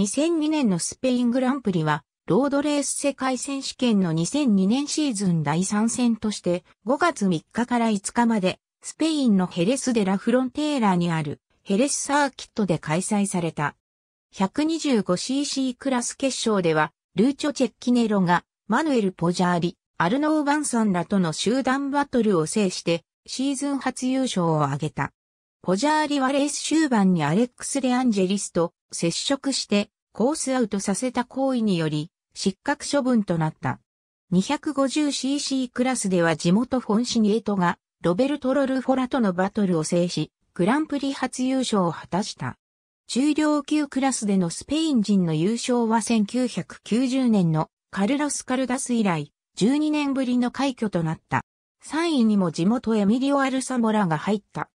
2002年のスペイングランプリは、ロードレース世界選手権の2002年シーズン第3戦として、5月3日から5日まで、スペインのヘレス・デ・ラ・フロンテーラにある、ヘレスサーキットで開催された。125cc クラス決勝では、ルーチョ・チェッキネロが、マヌエル・ポジャーリ、アルノー・バンさんらとの集団バトルを制して、シーズン初優勝を挙げた。ポジャーリはレース終盤にアレックス・レアンジェリスと接触してコースアウトさせた行為により、失格処分となった。250cc クラスでは地元フォンシニエトが、ロベルト・ロルフォラとのバトルを制し、グランプリ初優勝を果たした。中量級クラスでのスペイン人の優勝は1990年のカルロス・カルダス以来、12年ぶりの快挙となった。3位にも地元エミリオ・アルサモラが入った。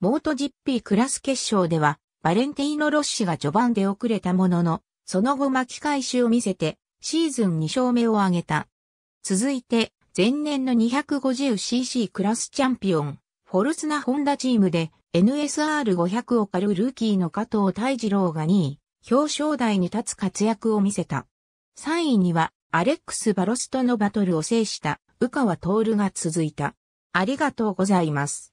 モートジッピークラス決勝では、バレンティーノ・ロッシが序盤で遅れたものの、その後巻き返しを見せて、シーズン2勝目を挙げた。続いて、前年の 250cc クラスチャンピオン、フォルスナ・ホンダチームで、NSR500 を狩るルーキーの加藤大二郎が2位、表彰台に立つ活躍を見せた。3位には、アレックス・バロスとのバトルを制した、宇川徹が続いた。ありがとうございます。